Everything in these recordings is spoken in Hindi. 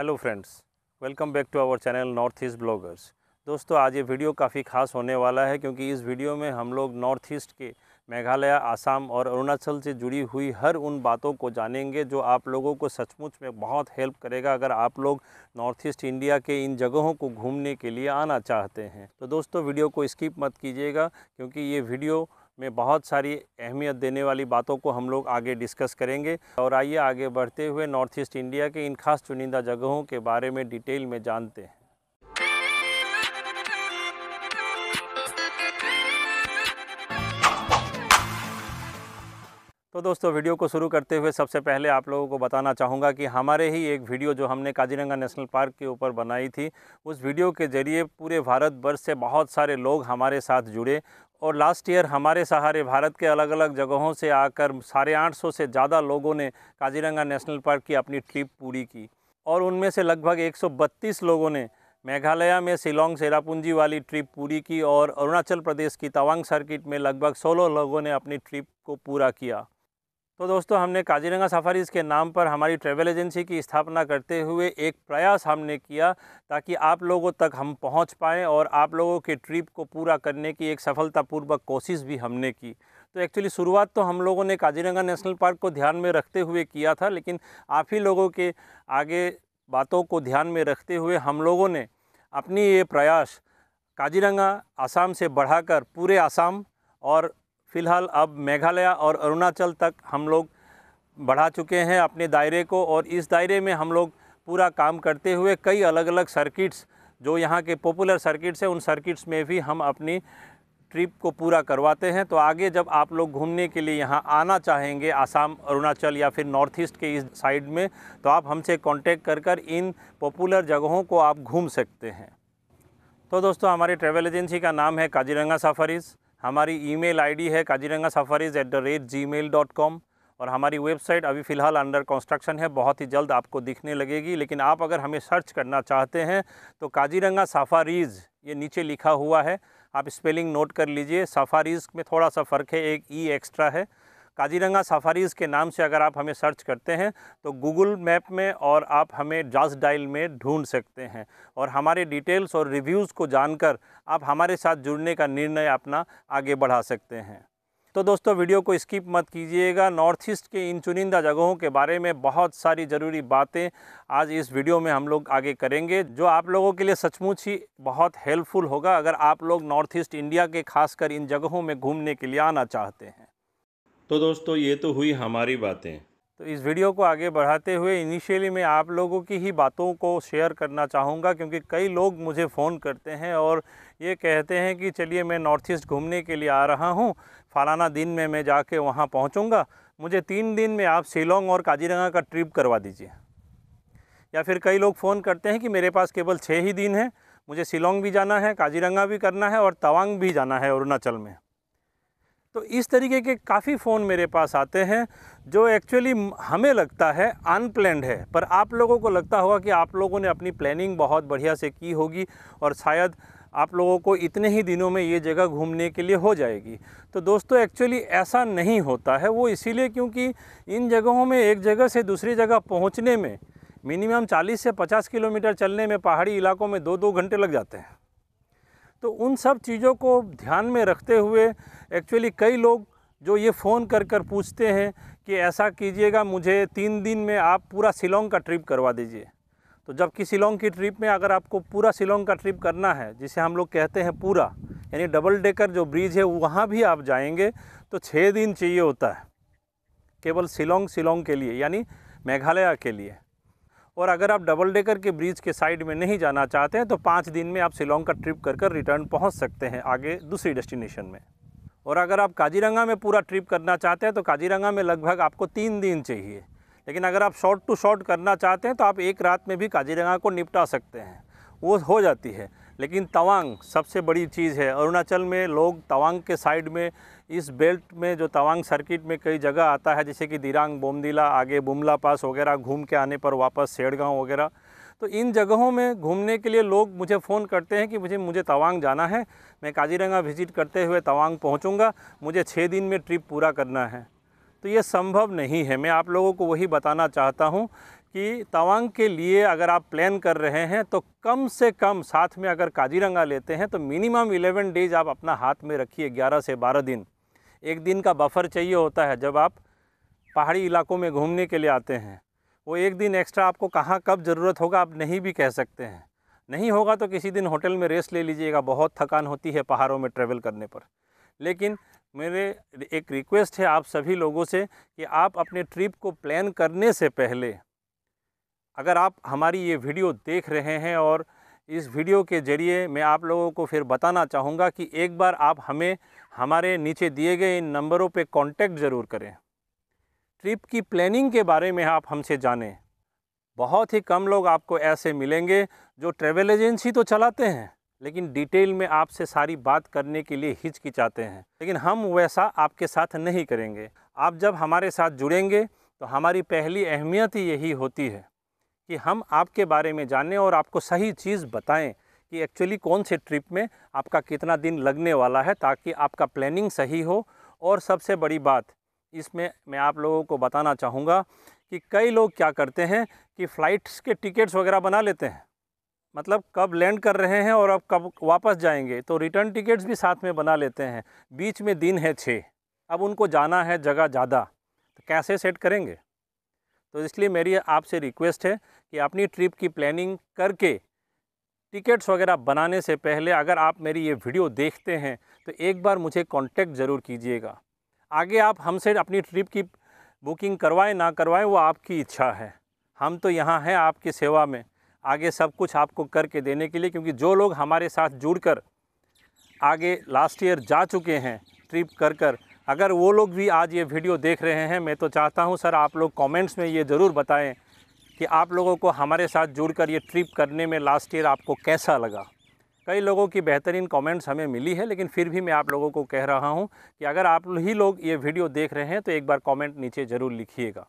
hello friends welcome back to our channel North East bloggers दोस्तों आज ये वीडियो काफ़ी खास होने वाला है क्योंकि इस वीडियो में हम लोग नॉर्थ ईस्ट के मेघालय आसाम और अरुणाचल से जुड़ी हुई हर उन बातों को जानेंगे जो आप लोगों को सचमुच में बहुत हेल्प करेगा अगर आप लोग नॉर्थ ईस्ट इंडिया के इन जगहों को घूमने के लिए आना चाहते हैं तो दोस्तों वीडियो को स्किप मत कीजिएगा क्योंकि ये वीडियो में बहुत सारी अहमियत देने वाली बातों को हम लोग आगे डिस्कस करेंगे और आइए आगे बढ़ते हुए नॉर्थ ईस्ट इंडिया के इन खास चुनिंदा जगहों के बारे में डिटेल में जानते हैं तो दोस्तों वीडियो को शुरू करते हुए सबसे पहले आप लोगों को बताना चाहूँगा कि हमारे ही एक वीडियो जो हमने काजीरंगा नेशनल पार्क के ऊपर बनाई थी उस वीडियो के ज़रिए पूरे भारत वर्ष से बहुत सारे लोग हमारे साथ जुड़े और लास्ट ईयर हमारे सहारे भारत के अलग अलग जगहों से आकर साढ़े आठ सौ से ज़्यादा लोगों ने काजीरंगा नेशनल पार्क की अपनी ट्रिप पूरी की और उनमें से लगभग 132 लोगों ने मेघालय में शिलोंग सेरापूंजी वाली ट्रिप पूरी की और अरुणाचल प्रदेश की तवांग सर्किट में लगभग 16 लोगों ने अपनी ट्रिप को पूरा किया तो दोस्तों हमने काजीरंगा सफारीज़ के नाम पर हमारी ट्रैवल एजेंसी की स्थापना करते हुए एक प्रयास हमने किया ताकि आप लोगों तक हम पहुंच पाएँ और आप लोगों के ट्रिप को पूरा करने की एक सफलतापूर्वक कोशिश भी हमने की तो एक्चुअली शुरुआत तो हम लोगों ने काजीरंगा नेशनल पार्क को ध्यान में रखते हुए किया था लेकिन आप ही लोगों के आगे बातों को ध्यान में रखते हुए हम लोगों ने अपनी ये प्रयास काजीरंगा आसाम से बढ़ाकर पूरे आसाम और फ़िलहाल अब मेघालय और अरुणाचल तक हम लोग बढ़ा चुके हैं अपने दायरे को और इस दायरे में हम लोग पूरा काम करते हुए कई अलग अलग सर्किट्स जो यहाँ के पॉपुलर सर्किट्स हैं उन सर्किट्स में भी हम अपनी ट्रिप को पूरा करवाते हैं तो आगे जब आप लोग घूमने के लिए यहाँ आना चाहेंगे आसाम अरुणाचल या फिर नॉर्थ ईस्ट के इस साइड में तो आप हमसे कांटेक्ट कर कर इन पॉपुलर जगहों को आप घूम सकते हैं तो दोस्तों हमारी ट्रैवल एजेंसी का नाम है काजीरंगा सफरीज़ हमारी ईमेल आईडी है Kaziranga safaris at the rate Gmail dot com और हमारी वेबसाइट अभी फ़िलहाल अंडर कंस्ट्रक्शन है बहुत ही जल्द आपको दिखने लगेगी लेकिन आप अगर हमें सर्च करना चाहते हैं तो काजीरंगा सफारीज़ ये नीचे लिखा हुआ है आप स्पेलिंग नोट कर लीजिए सफारीज़ में थोड़ा सा फ़र्क है एक ई एक्स्ट्रा है काजीरंगा सफारीज़ के नाम से अगर आप हमें सर्च करते हैं तो गूगल मैप में और आप हमें जास डाइल में ढूंढ सकते हैं और हमारे डिटेल्स और रिव्यूज़ को जानकर आप हमारे साथ जुड़ने का निर्णय अपना आगे बढ़ा सकते हैं तो दोस्तों वीडियो को स्किप मत कीजिएगा नॉर्थ ईस्ट के इन चुनिंदा जगहों के बारे में बहुत सारी ज़रूरी बातें आज इस वीडियो में हम लोग आगे करेंगे जो आप लोगों के लिए सचमुच ही बहुत हेल्पफुल होगा अगर आप लोग नॉर्थ ईस्ट इंडिया के खासकर इन जगहों में घूमने के लिए आना चाहते हैं तो दोस्तों ये तो हुई हमारी बातें तो इस वीडियो को आगे बढ़ाते हुए इनिशियली मैं आप लोगों की ही बातों को शेयर करना चाहूँगा क्योंकि कई लोग मुझे फ़ोन करते हैं और ये कहते हैं कि चलिए मैं नॉर्थ ईस्ट घूमने के लिए आ रहा हूँ फ़लाना दिन में मैं जाके वहाँ पहुँचूँगा मुझे तीन दिन में आप शिलोंग और काजीरंगा का ट्रिप करवा दीजिए या फिर कई लोग फ़ोन करते हैं कि मेरे पास केवल छः ही दिन है मुझे शिलोंग भी जाना है काजीरंगा भी करना है और तवांग भी जाना है अरुणाचल में तो इस तरीके के काफ़ी फ़ोन मेरे पास आते हैं जो एक्चुअली हमें लगता है अनप्लैंड है पर आप लोगों को लगता होगा कि आप लोगों ने अपनी प्लानिंग बहुत बढ़िया से की होगी और शायद आप लोगों को इतने ही दिनों में ये जगह घूमने के लिए हो जाएगी तो दोस्तों एक्चुअली ऐसा नहीं होता है वो इसीलिए क्योंकि इन जगहों में एक जगह से दूसरी जगह पहुँचने में मिनिमम 40 से 50 किलोमीटर चलने में पहाड़ी इलाकों में दो दो घंटे लग जाते हैं तो उन सब चीज़ों को ध्यान में रखते हुए एक्चुअली कई लोग जो ये फ़ोन कर कर पूछते हैं कि ऐसा कीजिएगा मुझे तीन दिन में आप पूरा शिलोंग का ट्रिप करवा दीजिए तो जबकि शिलोंग की ट्रिप में अगर आपको पूरा शिलोंग का ट्रिप करना है जिसे हम लोग कहते हैं पूरा यानी डबल डेकर जो ब्रिज है वहाँ भी आप जाएंगे तो छः दिन चाहिए होता है केवल शिलोंग शिलोंग के लिए यानी मेघालय के लिए और अगर आप डबल डेकर के ब्रिज के साइड में नहीं जाना चाहते हैं तो पाँच दिन में आप शिलोंग का ट्रिप कर कर रिटर्न पहुँच सकते हैं आगे दूसरी डेस्टिनेशन में और अगर आप काजीरंगा में पूरा ट्रिप करना चाहते हैं तो काजीरंगा में लगभग आपको तीन दिन चाहिए लेकिन अगर आप शॉर्ट टू शॉर्ट करना चाहते हैं तो आप एक रात में भी काजीरंगा को निपटा सकते हैं वो हो जाती है लेकिन तवांग सबसे बड़ी चीज़ है अरुणाचल में लोग तवांग के साइड में इस बेल्ट में जो तवांग सर्किट में कई जगह आता है जैसे कि दिरांग बोमदिला आगे बुमला पास वगैरह घूम के आने पर वापस सेड़गांव वगैरह तो इन जगहों में घूमने के लिए लोग मुझे फ़ोन करते हैं कि मुझे मुझे तवांग जाना है मैं काजीरंगा विज़िट करते हुए तवांग पहुँचूँगा मुझे छः दिन में ट्रिप पूरा करना है तो ये संभव नहीं है मैं आप लोगों को वही बताना चाहता हूँ कि तवांग के लिए अगर आप प्लान कर रहे हैं तो कम से कम साथ में अगर काजीरंगा लेते हैं तो मिनिमम 11 डेज आप अपना हाथ में रखिए 11 से 12 दिन एक दिन का बफर चाहिए होता है जब आप पहाड़ी इलाकों में घूमने के लिए आते हैं वो एक दिन एक्स्ट्रा आपको कहाँ कब ज़रूरत होगा आप नहीं भी कह सकते हैं नहीं होगा तो किसी दिन होटल में रेस्ट ले लीजिएगा बहुत थकान होती है पहाड़ों में ट्रैवल करने पर लेकिन मेरे एक रिक्वेस्ट है आप सभी लोगों से कि आप अपने ट्रिप को प्लान करने से पहले अगर आप हमारी ये वीडियो देख रहे हैं और इस वीडियो के ज़रिए मैं आप लोगों को फिर बताना चाहूँगा कि एक बार आप हमें हमारे नीचे दिए गए इन नंबरों पे कांटेक्ट ज़रूर करें ट्रिप की प्लानिंग के बारे में आप हमसे जानें बहुत ही कम लोग आपको ऐसे मिलेंगे जो ट्रेवल एजेंसी तो चलाते हैं लेकिन डिटेल में आपसे सारी बात करने के लिए हिचकिचाते हैं लेकिन हम वैसा आपके साथ नहीं करेंगे आप जब हमारे साथ जुड़ेंगे तो हमारी पहली अहमियत ही यही होती है कि हम आपके बारे में जानें और आपको सही चीज़ बताएं कि एक्चुअली कौन से ट्रिप में आपका कितना दिन लगने वाला है ताकि आपका प्लानिंग सही हो और सबसे बड़ी बात इसमें मैं आप लोगों को बताना चाहूँगा कि कई लोग क्या करते हैं कि फ़्लाइट्स के टिकट्स वगैरह बना लेते हैं मतलब कब लैंड कर रहे हैं और अब कब वापस जाएंगे तो रिटर्न टिकट्स भी साथ में बना लेते हैं बीच में दिन है छः अब उनको जाना है जगह ज़्यादा तो कैसे सेट करेंगे तो इसलिए मेरी आपसे रिक्वेस्ट है कि अपनी ट्रिप की प्लानिंग करके टिकट्स वगैरह बनाने से पहले अगर आप मेरी ये वीडियो देखते हैं तो एक बार मुझे कॉन्टेक्ट ज़रूर कीजिएगा आगे आप हमसे अपनी ट्रिप की बुकिंग करवाएं ना करवाएं वो आपकी इच्छा है हम तो यहाँ हैं आपकी सेवा में आगे सब कुछ आपको करके देने के लिए क्योंकि जो लोग हमारे साथ जुड़कर आगे लास्ट ईयर जा चुके हैं ट्रिप कर कर अगर वो लोग भी आज ये वीडियो देख रहे हैं मैं तो चाहता हूँ सर आप लोग कमेंट्स में ये ज़रूर बताएं कि आप लोगों को हमारे साथ जुड़कर ये ट्रिप करने में लास्ट ईयर आपको कैसा लगा कई लोगों की बेहतरीन कमेंट्स हमें मिली है लेकिन फिर भी मैं आप लोगों को कह रहा हूँ कि अगर आप ही लोग ये वीडियो देख रहे हैं तो एक बार कॉमेंट नीचे ज़रूर लिखिएगा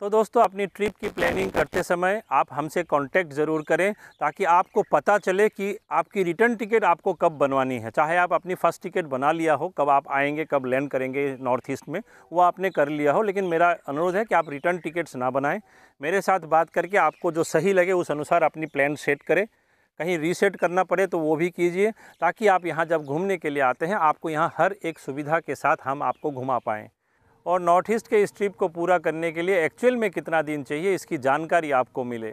तो दोस्तों अपनी ट्रिप की प्लानिंग करते समय आप हमसे कांटेक्ट ज़रूर करें ताकि आपको पता चले कि आपकी रिटर्न टिकट आपको कब बनवानी है चाहे आप अपनी फ़र्स्ट टिकट बना लिया हो कब आप आएंगे कब लैंड करेंगे नॉर्थ ईस्ट में वो आपने कर लिया हो लेकिन मेरा अनुरोध है कि आप रिटर्न टिकट्स ना बनाएं मेरे साथ बात करके आपको जो सही लगे उस अनुसार अपनी प्लान सेट करें कहीं रीसेट करना पड़े तो वो भी कीजिए ताकि आप यहाँ जब घूमने के लिए आते हैं आपको यहाँ हर एक सुविधा के साथ हम आपको घुमा पाएँ और नॉर्थ ईस्ट के इस ट्रिप को पूरा करने के लिए एक्चुअल में कितना दिन चाहिए इसकी जानकारी आपको मिले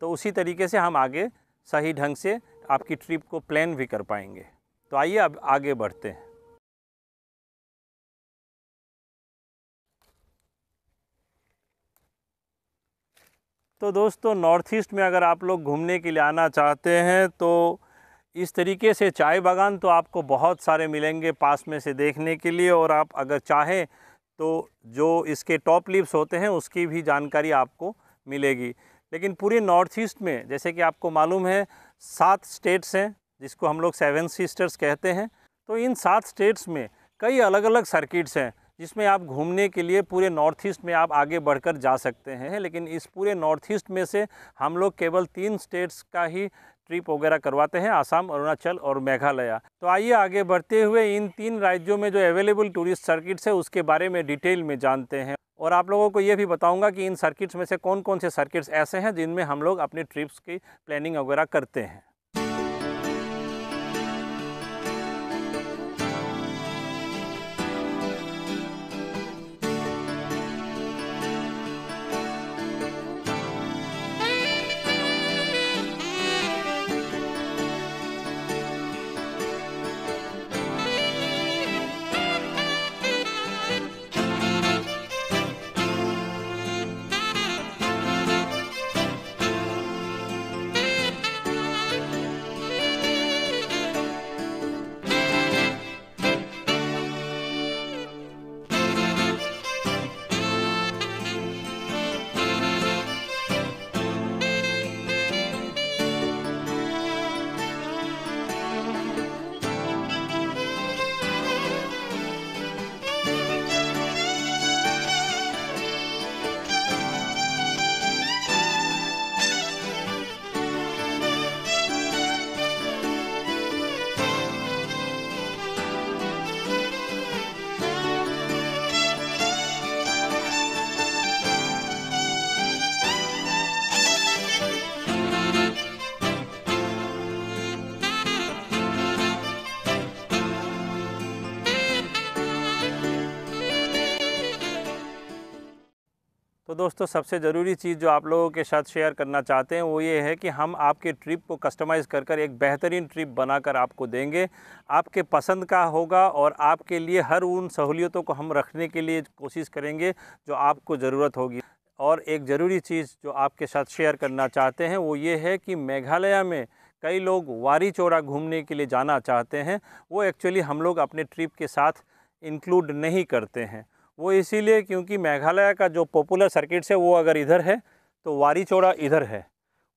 तो उसी तरीके से हम आगे सही ढंग से आपकी ट्रिप को प्लान भी कर पाएंगे तो आइए अब आगे बढ़ते हैं तो दोस्तों नॉर्थ ईस्ट में अगर आप लोग घूमने के लिए आना चाहते हैं तो इस तरीके से चाय बागान तो आपको बहुत सारे मिलेंगे पास में से देखने के लिए और आप अगर चाहें तो जो इसके टॉप लिप्स होते हैं उसकी भी जानकारी आपको मिलेगी लेकिन पूरे नॉर्थ ईस्ट में जैसे कि आपको मालूम है सात स्टेट्स हैं जिसको हम लोग सेवन सिस्टर्स कहते हैं तो इन सात स्टेट्स में कई अलग अलग सर्किट्स हैं जिसमें आप घूमने के लिए पूरे नॉर्थ ईस्ट में आप आगे बढ़कर जा सकते हैं लेकिन इस पूरे नॉर्थ ईस्ट में से हम लोग केवल तीन स्टेट्स का ही ट्रिप वगैरह करवाते हैं आसाम अरुणाचल और मेघालय तो आइए आगे बढ़ते हुए इन तीन राज्यों में जो अवेलेबल टूरिस्ट सर्किट्स है उसके बारे में डिटेल में जानते हैं और आप लोगों को ये भी बताऊंगा कि इन सर्किट्स में से कौन कौन से सर्किट्स ऐसे हैं जिनमें हम लोग अपनी ट्रिप्स की प्लानिंग वगैरह करते हैं तो दोस्तों सबसे ज़रूरी चीज़ जो आप लोगों के साथ शेयर करना चाहते हैं वो ये है कि हम आपके ट्रिप को कस्टमाइज़ कर कर एक बेहतरीन ट्रिप बनाकर आपको देंगे आपके पसंद का होगा और आपके लिए हर उन सहूलियतों को हम रखने के लिए कोशिश करेंगे जो आपको ज़रूरत होगी और एक ज़रूरी चीज़ जो आपके साथ शेयर करना चाहते हैं वो ये है कि मेघालय में कई लोग वारी चौरा घूमने के लिए जाना चाहते हैं वो एक्चुअली हम लोग अपने ट्रिप के साथ इंक्लूड नहीं करते हैं वो इसीलिए क्योंकि मेघालय का जो पॉपुलर सर्किट्स है वो अगर इधर है तो वारी चौड़ा इधर है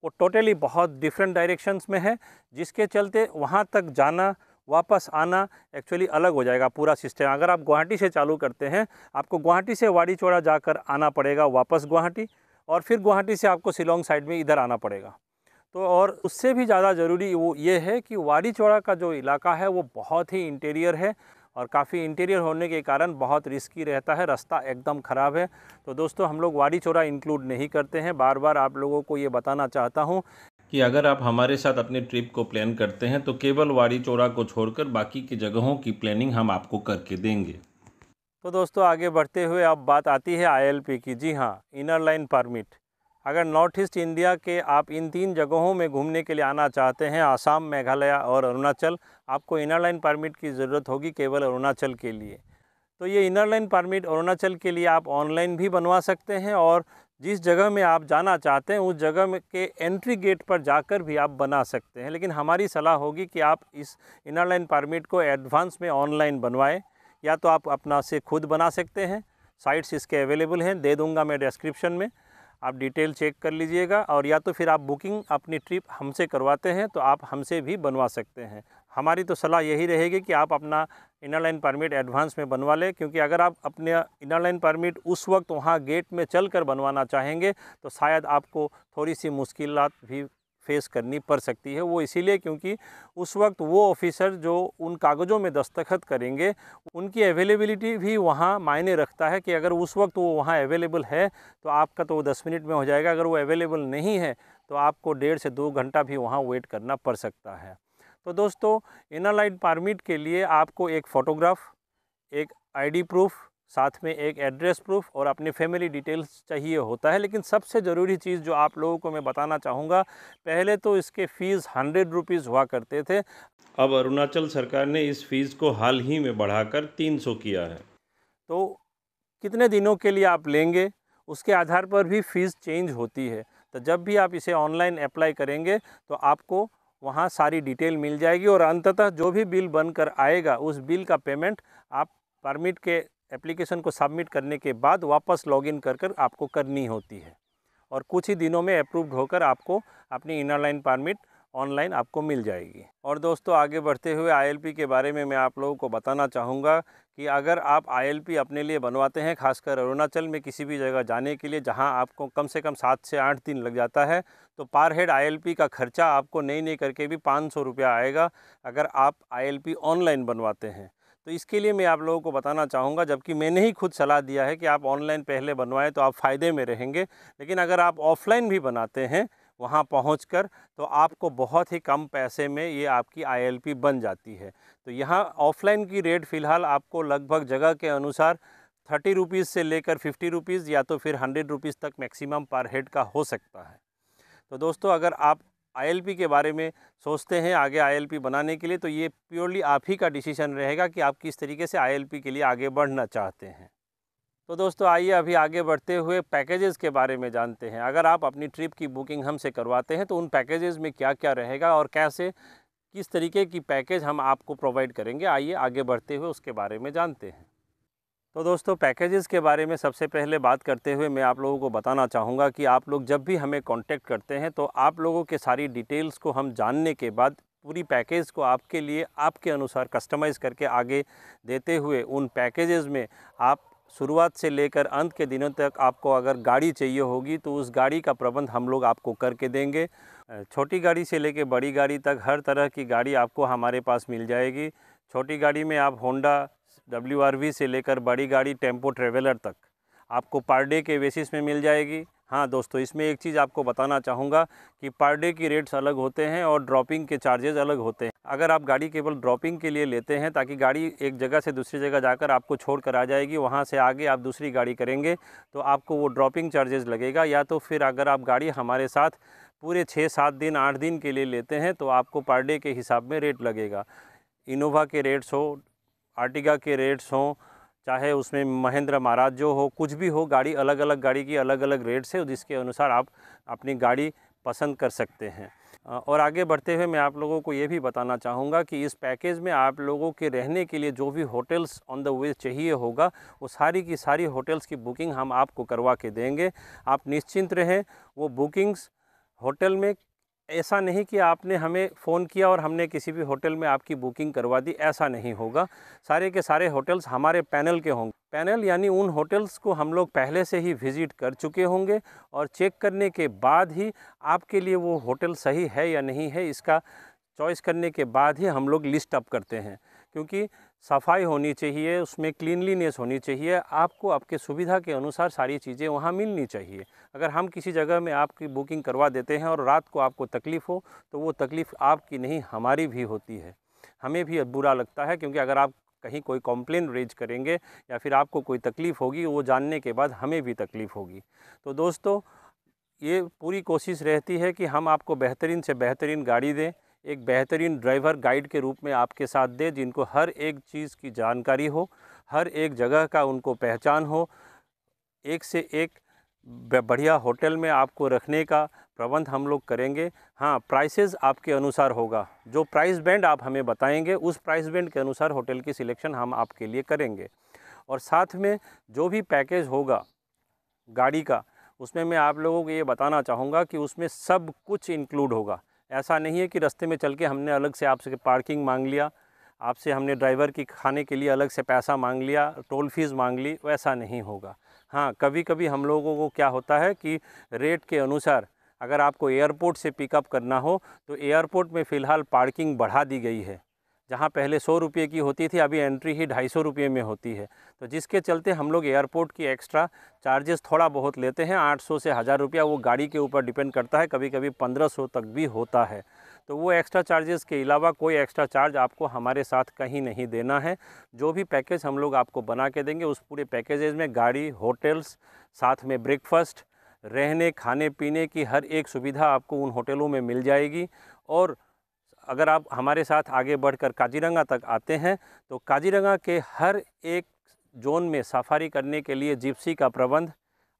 वो टोटली बहुत डिफरेंट डायरेक्शंस में है जिसके चलते वहाँ तक जाना वापस आना एक्चुअली अलग हो जाएगा पूरा सिस्टम अगर आप गुवाहाटी से चालू करते हैं आपको गुवाहाटी से वाड़ी चौड़ा जाकर आना पड़ेगा वापस गुवाहाटी और फिर गुवाहाटी से आपको सिलोंग साइड में इधर आना पड़ेगा तो और उससे भी ज़्यादा ज़रूरी वो ये है कि वाड़ी चौड़ा का जो इलाका है वो बहुत ही इंटीरियर है और काफ़ी इंटीरियर होने के कारण बहुत रिस्की रहता है रास्ता एकदम ख़राब है तो दोस्तों हम लोग वाड़ी चोरा इंक्लूड नहीं करते हैं बार बार आप लोगों को ये बताना चाहता हूँ कि अगर आप हमारे साथ अपने ट्रिप को प्लान करते हैं तो केवल वाड़ी चोरा को छोड़कर बाकी की जगहों की प्लानिंग हम आपको करके देंगे तो दोस्तों आगे बढ़ते हुए अब बात आती है आई की जी हाँ इनर लाइन परमिट अगर नॉर्थ ईस्ट इंडिया के आप इन तीन जगहों में घूमने के लिए आना चाहते हैं आसाम मेघालय और अरुणाचल आपको इनर लाइन परमिट की ज़रूरत होगी केवल अरुणाचल के लिए तो ये इनर लाइन परमिट अरुणाचल के लिए आप ऑनलाइन भी बनवा सकते हैं और जिस जगह में आप जाना चाहते हैं उस जगह में के एंट्री गेट पर जाकर भी आप बना सकते हैं लेकिन हमारी सलाह होगी कि आप इस इनर लाइन परमिट को एडवांस में ऑनलाइन बनवाएं या तो आप अपना से खुद बना सकते हैं साइट्स इसके अवेलेबल हैं दे दूंगा मैं डिस्क्रिप्शन में आप डिटेल चेक कर लीजिएगा और या तो फिर आप बुकिंग अपनी ट्रिप हमसे करवाते हैं तो आप हमसे भी बनवा सकते हैं हमारी तो सलाह यही रहेगी कि आप अपना इनर लाइन परमिट एडवांस में बनवा लें क्योंकि अगर आप अपने इनर लाइन परमिट उस वक्त वहाँ गेट में चल कर बनवाना चाहेंगे तो शायद आपको थोड़ी सी मुश्किल भी फेस करनी पड़ सकती है वो इसीलिए क्योंकि उस वक्त वो ऑफिसर जो उन कागज़ों में दस्तखत करेंगे उनकी अवेलेबिलिटी भी वहाँ मायने रखता है कि अगर उस वक्त वो वहाँ अवेलेबल है तो आपका तो वो दस मिनट में हो जाएगा अगर वो अवेलेबल नहीं है तो आपको डेढ़ से दो घंटा भी वहाँ वेट करना पड़ सकता है तो दोस्तों इनालाइट परमिट के लिए आपको एक फ़ोटोग्राफ एक आईडी प्रूफ साथ में एक एड्रेस प्रूफ और अपनी फैमिली डिटेल्स चाहिए होता है लेकिन सबसे ज़रूरी चीज़ जो आप लोगों को मैं बताना चाहूँगा पहले तो इसके फ़ीस हंड्रेड रुपीज़ हुआ करते थे अब अरुणाचल सरकार ने इस फ़ीस को हाल ही में बढ़ाकर तीन सौ किया है तो कितने दिनों के लिए आप लेंगे उसके आधार पर भी फ़ीस चेंज होती है तो जब भी आप इसे ऑनलाइन अप्लाई करेंगे तो आपको वहाँ सारी डिटेल मिल जाएगी और अंततः जो भी बिल बनकर आएगा उस बिल का पेमेंट आप परमिट के एप्लीकेशन को सबमिट करने के बाद वापस लॉगिन कर कर आपको करनी होती है और कुछ ही दिनों में अप्रूव्ड होकर आपको अपनी इनर लाइन परमिट ऑनलाइन आपको मिल जाएगी और दोस्तों आगे बढ़ते हुए आईएलपी के बारे में मैं आप लोगों को बताना चाहूँगा कि अगर आप आईएलपी अपने लिए बनवाते हैं खासकर अरुणाचल में किसी भी जगह जाने के लिए जहाँ आपको कम से कम सात से आठ दिन लग जाता है तो पर हेड आईएलपी का खर्चा आपको नई नई करके भी पाँच सौ रुपया आएगा अगर आप आईएलपी ऑनलाइन बनवाते हैं तो इसके लिए मैं आप लोगों को बताना चाहूँगा जबकि मैंने ही खुद सलाह दिया है कि आप ऑनलाइन पहले बनवाएं तो आप फ़ायदे में रहेंगे लेकिन अगर आप ऑफलाइन भी बनाते हैं वहाँ पहुँच कर तो आपको बहुत ही कम पैसे में ये आपकी आई बन जाती है तो यहाँ ऑफलाइन की रेट फ़िलहाल आपको लगभग जगह के अनुसार थर्टी रुपीज़ से लेकर फिफ्टी रुपीज़ या तो फिर हंड्रेड रुपीज़ तक मैक्सिमम पर हेड का हो सकता है तो दोस्तों अगर आप आईएलपी के बारे में सोचते हैं आगे आईएलपी बनाने के लिए तो ये प्योरली आप ही का डिसीजन रहेगा कि आप किस तरीके से आईएलपी के लिए आगे बढ़ना चाहते हैं तो दोस्तों आइए अभी आगे बढ़ते हुए पैकेजेस के बारे में जानते हैं अगर आप अपनी ट्रिप की बुकिंग हमसे करवाते हैं तो उन पैकेजेस में क्या क्या रहेगा और कैसे किस तरीके की पैकेज हम आपको प्रोवाइड करेंगे आइए आगे बढ़ते हुए उसके बारे में जानते हैं तो दोस्तों पैकेजेस के बारे में सबसे पहले बात करते हुए मैं आप लोगों को बताना चाहूँगा कि आप लोग जब भी हमें कांटेक्ट करते हैं तो आप लोगों के सारी डिटेल्स को हम जानने के बाद पूरी पैकेज को आपके लिए आपके अनुसार कस्टमाइज़ करके आगे देते हुए उन पैकेजेस में आप शुरुआत से लेकर अंत के दिनों तक आपको अगर गाड़ी चाहिए होगी तो उस गाड़ी का प्रबंध हम लोग आपको करके देंगे छोटी गाड़ी से लेकर बड़ी गाड़ी तक हर तरह की गाड़ी आपको हमारे पास मिल जाएगी छोटी गाड़ी में आप होंडा डब्ल्यू से लेकर बड़ी गाड़ी टेम्पो ट्रेवलर तक आपको पर डे के बेसिस में मिल जाएगी हाँ दोस्तों इसमें एक चीज़ आपको बताना चाहूँगा कि पर डे की रेट्स अलग होते हैं और ड्रॉपिंग के चार्जेज़ अलग होते हैं अगर आप गाड़ी केवल ड्रॉपिंग के लिए लेते हैं ताकि गाड़ी एक जगह से दूसरी जगह जाकर आपको छोड़ कर आ जाएगी वहाँ से आगे आप दूसरी गाड़ी करेंगे तो आपको वो ड्रॉपिंग चार्जेज़ लगेगा या तो फिर अगर आप गाड़ी हमारे साथ पूरे छः सात दिन आठ दिन के लिए लेते हैं तो आपको पर डे के हिसाब में रेट लगेगा इनोवा के रेट्स हो आर्टिगा के रेट्स हों चाहे उसमें महेंद्र महाराज जो हो कुछ भी हो गाड़ी अलग अलग गाड़ी की अलग अलग रेट्स है जिसके अनुसार आप अपनी गाड़ी पसंद कर सकते हैं और आगे बढ़ते हुए मैं आप लोगों को ये भी बताना चाहूँगा कि इस पैकेज में आप लोगों के रहने के लिए जो भी होटल्स ऑन द वे चाहिए होगा वो सारी की सारी होटल्स की बुकिंग हम आपको करवा के देंगे आप निश्चिंत रहें वो बुकिंग्स होटल में ऐसा नहीं कि आपने हमें फ़ोन किया और हमने किसी भी होटल में आपकी बुकिंग करवा दी ऐसा नहीं होगा सारे के सारे होटल्स हमारे पैनल के होंगे पैनल यानी उन होटल्स को हम लोग पहले से ही विज़िट कर चुके होंगे और चेक करने के बाद ही आपके लिए वो होटल सही है या नहीं है इसका चॉइस करने के बाद ही हम लोग लिस्ट अप करते हैं क्योंकि सफाई होनी चाहिए उसमें क्लीनलीनेस होनी चाहिए आपको आपके सुविधा के अनुसार सारी चीज़ें वहाँ मिलनी चाहिए अगर हम किसी जगह में आपकी बुकिंग करवा देते हैं और रात को आपको तकलीफ़ हो तो वो तकलीफ़ आपकी नहीं हमारी भी होती है हमें भी बुरा लगता है क्योंकि अगर आप कहीं कोई कंप्लेन रेज करेंगे या फिर आपको कोई तकलीफ़ होगी वो जानने के बाद हमें भी तकलीफ़ होगी तो दोस्तों ये पूरी कोशिश रहती है कि हम आपको बेहतरीन से बेहतरीन गाड़ी दें एक बेहतरीन ड्राइवर गाइड के रूप में आपके साथ दे जिनको हर एक चीज़ की जानकारी हो हर एक जगह का उनको पहचान हो एक से एक बढ़िया होटल में आपको रखने का प्रबंध हम लोग करेंगे हाँ प्राइसेस आपके अनुसार होगा जो प्राइस बैंड आप हमें बताएंगे उस प्राइस बैंड के अनुसार होटल की सिलेक्शन हम आपके लिए करेंगे और साथ में जो भी पैकेज होगा गाड़ी का उसमें मैं आप लोगों को ये बताना चाहूँगा कि उसमें सब कुछ इंक्लूड होगा ऐसा नहीं है कि रास्ते में चल के हमने अलग से आपसे पार्किंग मांग लिया आपसे हमने ड्राइवर की खाने के लिए अलग से पैसा मांग लिया टोल फीस मांग ली वैसा नहीं होगा हाँ कभी कभी हम लोगों को क्या होता है कि रेट के अनुसार अगर आपको एयरपोर्ट से पिकअप करना हो तो एयरपोर्ट में फ़िलहाल पार्किंग बढ़ा दी गई है जहाँ पहले सौ रुपये की होती थी अभी एंट्री ही ढाई सौ रुपये में होती है तो जिसके चलते हम लोग एयरपोर्ट की एक्स्ट्रा चार्जेस थोड़ा बहुत लेते हैं आठ सौ से हज़ार रुपया वो गाड़ी के ऊपर डिपेंड करता है कभी कभी पंद्रह सौ तक भी होता है तो वो एक्स्ट्रा चार्जेस के अलावा कोई एक्स्ट्रा चार्ज आपको हमारे साथ कहीं नहीं देना है जो भी पैकेज हम लोग आपको बना के देंगे उस पूरे पैकेजेज में गाड़ी होटल्स साथ में ब्रेकफास्ट रहने खाने पीने की हर एक सुविधा आपको उन होटलों में मिल जाएगी और अगर आप हमारे साथ आगे बढ़कर काजीरंगा तक आते हैं तो काजीरंगा के हर एक जोन में सफारी करने के लिए जिप्सी का प्रबंध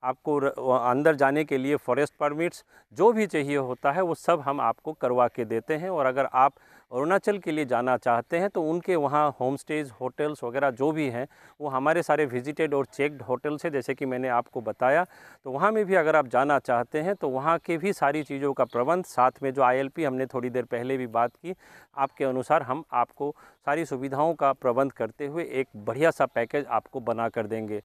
आपको अंदर जाने के लिए फॉरेस्ट परमिट्स जो भी चाहिए होता है वो सब हम आपको करवा के देते हैं और अगर आप अरुणाचल के लिए जाना चाहते हैं तो उनके वहाँ होम स्टेज होटल्स वगैरह जो भी हैं वो हमारे सारे विजिटेड और चेकड होटल्स हैं जैसे कि मैंने आपको बताया तो वहाँ में भी अगर आप जाना चाहते हैं तो वहाँ के भी सारी चीज़ों का प्रबंध साथ में जो आई हमने थोड़ी देर पहले भी बात की आपके अनुसार हम आपको सारी सुविधाओं का प्रबंध करते हुए एक बढ़िया सा पैकेज आपको बना कर देंगे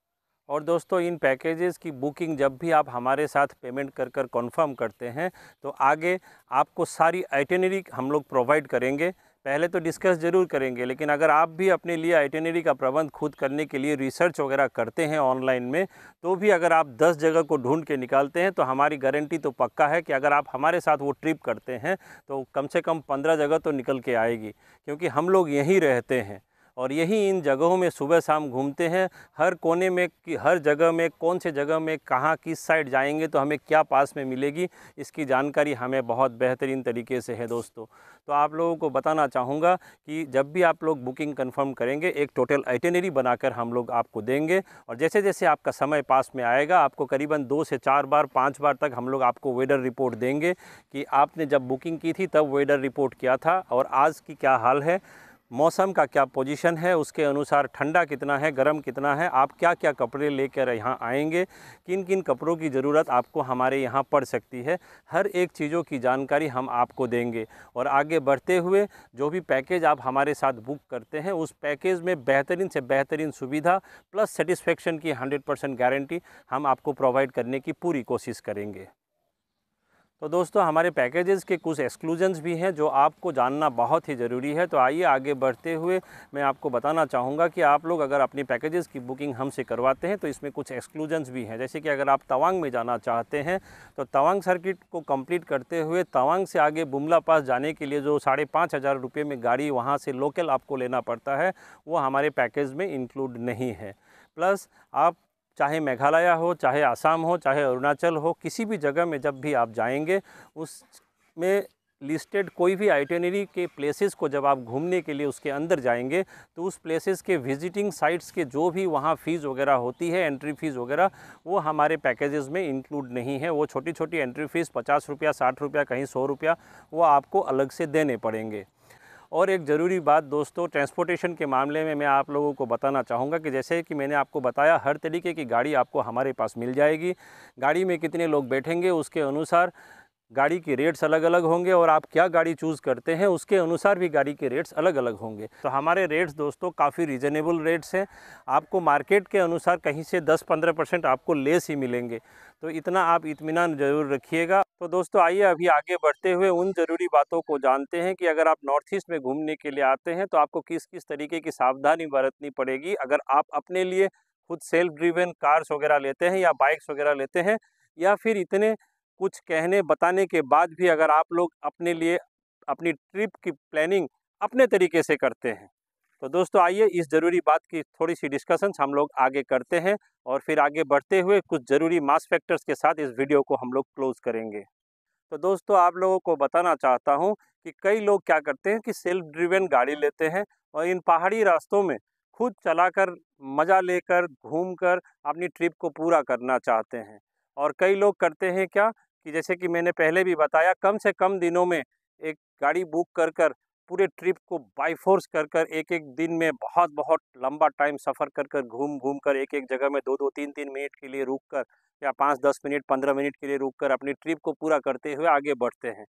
और दोस्तों इन पैकेजेस की बुकिंग जब भी आप हमारे साथ पेमेंट कर कर कन्फर्म करते हैं तो आगे आपको सारी आइटनरी हम लोग प्रोवाइड करेंगे पहले तो डिस्कस ज़रूर करेंगे लेकिन अगर आप भी अपने लिए आइटेनरी का प्रबंध खुद करने के लिए रिसर्च वगैरह करते हैं ऑनलाइन में तो भी अगर आप 10 जगह को ढूंढ के निकालते हैं तो हमारी गारंटी तो पक्का है कि अगर आप हमारे साथ वो ट्रिप करते हैं तो कम से कम 15 जगह तो निकल के आएगी क्योंकि हम लोग यहीं रहते हैं और यही इन जगहों में सुबह शाम घूमते हैं हर कोने में हर जगह में कौन से जगह में कहाँ किस साइड जाएंगे तो हमें क्या पास में मिलेगी इसकी जानकारी हमें बहुत बेहतरीन तरीके से है दोस्तों तो आप लोगों को बताना चाहूँगा कि जब भी आप लोग बुकिंग कन्फर्म करेंगे एक टोटल आइटेनरी बनाकर हम लोग आपको देंगे और जैसे जैसे आपका समय पास में आएगा आपको करीबन दो से चार बार पाँच बार तक हम लोग आपको वेडर रिपोर्ट देंगे कि आपने जब बुकिंग की थी तब वेडर रिपोर्ट किया था और आज की क्या हाल है मौसम का क्या पोजीशन है उसके अनुसार ठंडा कितना है गर्म कितना है आप क्या क्या कपड़े लेकर यहाँ आएंगे किन किन कपड़ों की ज़रूरत आपको हमारे यहाँ पड़ सकती है हर एक चीज़ों की जानकारी हम आपको देंगे और आगे बढ़ते हुए जो भी पैकेज आप हमारे साथ बुक करते हैं उस पैकेज में बेहतरीन से बेहतरीन सुविधा प्लस सेटिस्फेक्शन की हंड्रेड गारंटी हम आपको प्रोवाइड करने की पूरी कोशिश करेंगे तो दोस्तों हमारे पैकेजेस के कुछ एक्सक्लूजन्स भी हैं जो आपको जानना बहुत ही ज़रूरी है तो आइए आगे बढ़ते हुए मैं आपको बताना चाहूँगा कि आप लोग अगर अपनी पैकेजेस की बुकिंग हमसे करवाते हैं तो इसमें कुछ एक्सक्लूजन्स भी हैं जैसे कि अगर आप तवांग में जाना चाहते हैं तो तवांग सर्किट को कम्प्लीट करते हुए तवांग से आगे बुमला पास जाने के लिए जो साढ़े पाँच हज़ार रुपये में गाड़ी वहाँ से लोकल आपको लेना पड़ता है वो हमारे पैकेज में इंक्लूड नहीं है प्लस आप चाहे मेघालय हो चाहे आसाम हो चाहे अरुणाचल हो किसी भी जगह में जब भी आप जाएंगे उस में लिस्टेड कोई भी आइटनरी के प्लेसेस को जब आप घूमने के लिए उसके अंदर जाएंगे तो उस प्लेसेस के विजिटिंग साइट्स के जो भी वहाँ फ़ीस वगैरह होती है एंट्री फ़ीस वगैरह वो हमारे पैकेजेस में इंक्लूड नहीं है वो छोटी छोटी एंट्री फ़ीस पचास रुपया साठ रुपया कहीं सौ रुपया वो आपको अलग से देने पड़ेंगे और एक ज़रूरी बात दोस्तों ट्रांसपोर्टेशन के मामले में मैं आप लोगों को बताना चाहूँगा कि जैसे कि मैंने आपको बताया हर तरीके की गाड़ी आपको हमारे पास मिल जाएगी गाड़ी में कितने लोग बैठेंगे उसके अनुसार गाड़ी के रेट्स अलग अलग होंगे और आप क्या गाड़ी चूज़ करते हैं उसके अनुसार भी गाड़ी के रेट्स अलग अलग होंगे तो हमारे रेट्स दोस्तों काफ़ी रीज़नेबल रेट्स हैं आपको मार्केट के अनुसार कहीं से 10-15 परसेंट आपको लेस ही मिलेंगे तो इतना आप इतमान ज़रूर रखिएगा तो दोस्तों आइए अभी आगे बढ़ते हुए उन ज़रूरी बातों को जानते हैं कि अगर आप नॉर्थ ईस्ट में घूमने के लिए आते हैं तो आपको किस किस तरीके की सावधानी बरतनी पड़ेगी अगर आप अपने लिए खुद सेल्फ ड्रिवेन कार्स वगैरह लेते हैं या बाइक्स वगैरह लेते हैं या फिर इतने कुछ कहने बताने के बाद भी अगर आप लोग अपने लिए अपनी ट्रिप की प्लानिंग अपने तरीके से करते हैं तो दोस्तों आइए इस ज़रूरी बात की थोड़ी सी डिस्कशंस हम लोग आगे करते हैं और फिर आगे बढ़ते हुए कुछ ज़रूरी मास फैक्टर्स के साथ इस वीडियो को हम लोग क्लोज़ करेंगे तो दोस्तों आप लोगों को बताना चाहता हूँ कि कई लोग क्या करते हैं कि सेल्फ ड्रिवेन गाड़ी लेते हैं और इन पहाड़ी रास्तों में खुद चलाकर मज़ा लेकर घूमकर अपनी ट्रिप को पूरा करना चाहते हैं और कई लोग करते हैं क्या कि जैसे कि मैंने पहले भी बताया कम से कम दिनों में एक गाड़ी बुक कर कर पूरे ट्रिप को बाई फोर्स कर कर एक एक दिन में बहुत बहुत लंबा टाइम सफ़र कर कर घूम घूम कर एक एक जगह में दो दो तीन तीन मिनट के लिए रुक कर या पाँच दस मिनट पंद्रह मिनट के लिए रुक कर अपनी ट्रिप को पूरा करते हुए आगे बढ़ते हैं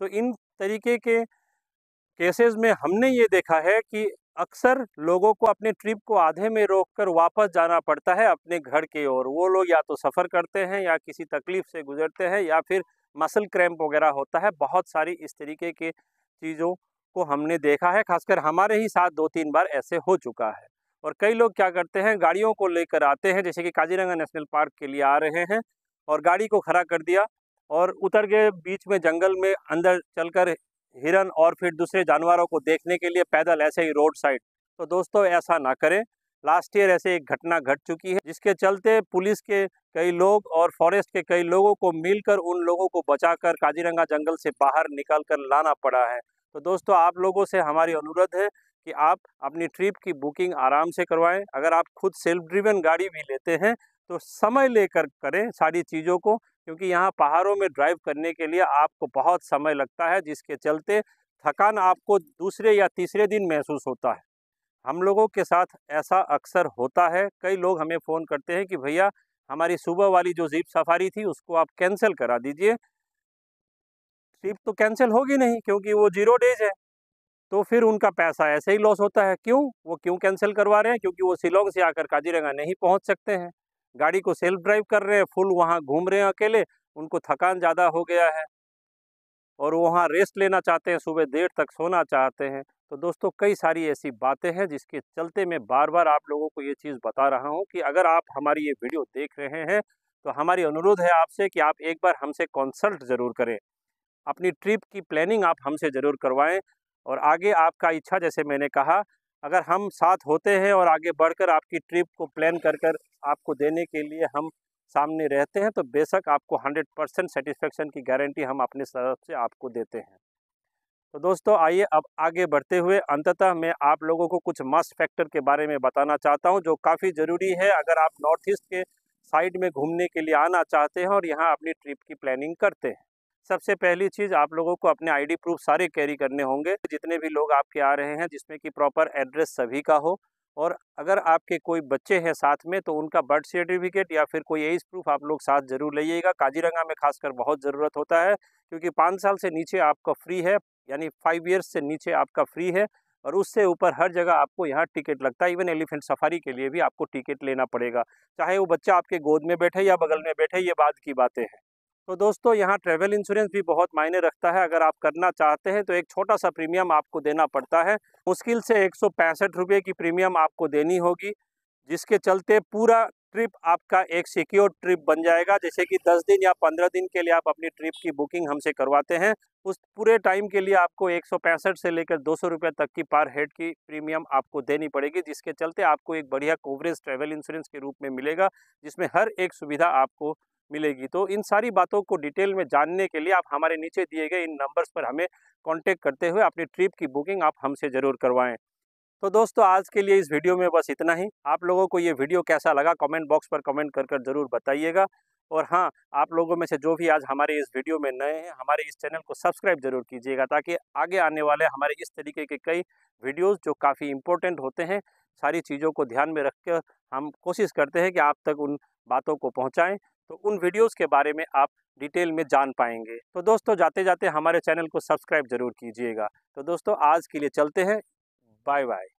तो इन तरीके के केसेस में हमने ये देखा है कि अक्सर लोगों को अपने ट्रिप को आधे में रोककर वापस जाना पड़ता है अपने घर के ओर वो लोग या तो सफ़र करते हैं या किसी तकलीफ़ से गुजरते हैं या फिर मसल क्रैम्प वगैरह होता है बहुत सारी इस तरीके के चीज़ों को हमने देखा है खासकर हमारे ही साथ दो तीन बार ऐसे हो चुका है और कई लोग क्या करते हैं गाड़ियों को लेकर आते हैं जैसे कि काजीरंगा नेशनल पार्क के लिए आ रहे हैं और गाड़ी को खड़ा कर दिया और उतर गए बीच में जंगल में अंदर चलकर हिरन और फिर दूसरे जानवरों को देखने के लिए पैदल ऐसे ही रोड साइड तो दोस्तों ऐसा ना करें लास्ट ईयर ऐसे एक घटना घट चुकी है जिसके चलते पुलिस के कई लोग और फॉरेस्ट के कई लोगों को मिलकर उन लोगों को बचाकर काजीरंगा जंगल से बाहर निकल कर लाना पड़ा है तो दोस्तों आप लोगों से हमारी अनुरोध है कि आप अपनी ट्रिप की बुकिंग आराम से करवाएं अगर आप खुद सेल्फ ड्रिवन गाड़ी भी लेते हैं तो समय लेकर करें सारी चीज़ों को क्योंकि यहाँ पहाड़ों में ड्राइव करने के लिए आपको बहुत समय लगता है जिसके चलते थकान आपको दूसरे या तीसरे दिन महसूस होता है हम लोगों के साथ ऐसा अक्सर होता है कई लोग हमें फ़ोन करते हैं कि भैया हमारी सुबह वाली जो जीप सफारी थी उसको आप कैंसिल करा दीजिए ट्रिप तो कैंसिल होगी नहीं क्योंकि वो जीरो डेज है तो फिर उनका पैसा ऐसे ही लॉस होता है क्यों वो क्यों कैंसिल करवा रहे हैं क्योंकि वो शिलोंग से आकर काजीरंगा नहीं पहुंच सकते हैं गाड़ी को सेल्फ ड्राइव कर रहे हैं फुल वहाँ घूम रहे हैं अकेले उनको थकान ज़्यादा हो गया है और वहाँ रेस्ट लेना चाहते हैं सुबह देर तक सोना चाहते हैं तो दोस्तों कई सारी ऐसी बातें हैं जिसके चलते मैं बार बार आप लोगों को ये चीज़ बता रहा हूँ कि अगर आप हमारी ये वीडियो देख रहे हैं तो हमारी अनुरोध है आपसे कि आप एक बार हमसे कंसल्ट ज़रूर करें अपनी ट्रिप की प्लानिंग आप हमसे ज़रूर करवाएं और आगे आपका इच्छा जैसे मैंने कहा अगर हम साथ होते हैं और आगे बढ़कर आपकी ट्रिप को प्लान कर कर आपको देने के लिए हम सामने रहते हैं तो बेशक आपको 100 परसेंट सेटिस्फेक्शन की गारंटी हम अपने तरफ से आपको देते हैं तो दोस्तों आइए अब आगे बढ़ते हुए अंततः मैं आप लोगों को कुछ मस्ट फैक्टर के बारे में बताना चाहता हूँ जो काफ़ी ज़रूरी है अगर आप नॉर्थ ईस्ट के साइड में घूमने के लिए आना चाहते हैं और यहाँ अपनी ट्रिप की प्लानिंग करते हैं सबसे पहली चीज़ आप लोगों को अपने आईडी प्रूफ सारे कैरी करने होंगे जितने भी लोग आपके आ रहे हैं जिसमें कि प्रॉपर एड्रेस सभी का हो और अगर आपके कोई बच्चे हैं साथ में तो उनका बर्थ सर्टिफिकेट या फिर कोई एज प्रूफ आप लोग साथ ज़रूर लाइएगा काजीरंगा में खासकर बहुत ज़रूरत होता है क्योंकि पाँच साल से नीचे आपका फ्री है यानी फाइव ईयर्स से नीचे आपका फ्री है और उससे ऊपर हर जगह आपको यहाँ टिकट लगता है इवन एलिफेंट सफारी के लिए भी आपको टिकट लेना पड़ेगा चाहे वो बच्चा आपके गोद में बैठे या बगल में बैठे ये बाद की बातें हैं तो दोस्तों यहाँ ट्रैवल इंश्योरेंस भी बहुत मायने रखता है अगर आप करना चाहते हैं तो एक छोटा सा प्रीमियम आपको देना पड़ता है मुश्किल से एक सौ की प्रीमियम आपको देनी होगी जिसके चलते पूरा ट्रिप आपका एक सिक्योर ट्रिप बन जाएगा जैसे कि 10 दिन या 15 दिन के लिए आप अपनी ट्रिप की बुकिंग हमसे करवाते हैं उस पूरे टाइम के लिए आपको एक से लेकर दो सौ तक की पर हेड की प्रीमियम आपको देनी पड़ेगी जिसके चलते आपको एक बढ़िया कोवरेज ट्रैवल इंश्योरेंस के रूप में मिलेगा जिसमें हर एक सुविधा आपको मिलेगी तो इन सारी बातों को डिटेल में जानने के लिए आप हमारे नीचे दिए गए इन नंबर्स पर हमें कांटेक्ट करते हुए अपनी ट्रिप की बुकिंग आप हमसे ज़रूर करवाएं तो दोस्तों आज के लिए इस वीडियो में बस इतना ही आप लोगों को ये वीडियो कैसा लगा कमेंट बॉक्स पर कमेंट कर कर ज़रूर बताइएगा और हाँ आप लोगों में से जो भी आज हमारे इस वीडियो में नए हैं हमारे इस चैनल को सब्सक्राइब जरूर कीजिएगा ताकि आगे आने वाले हमारे इस तरीके के कई वीडियोस जो काफ़ी इम्पोर्टेंट होते हैं सारी चीज़ों को ध्यान में रख कर हम कोशिश करते हैं कि आप तक उन बातों को पहुँचाएँ तो उन वीडियोस के बारे में आप डिटेल में जान पाएंगे तो दोस्तों जाते जाते हमारे चैनल को सब्सक्राइब जरूर कीजिएगा तो दोस्तों आज के लिए चलते हैं बाय बाय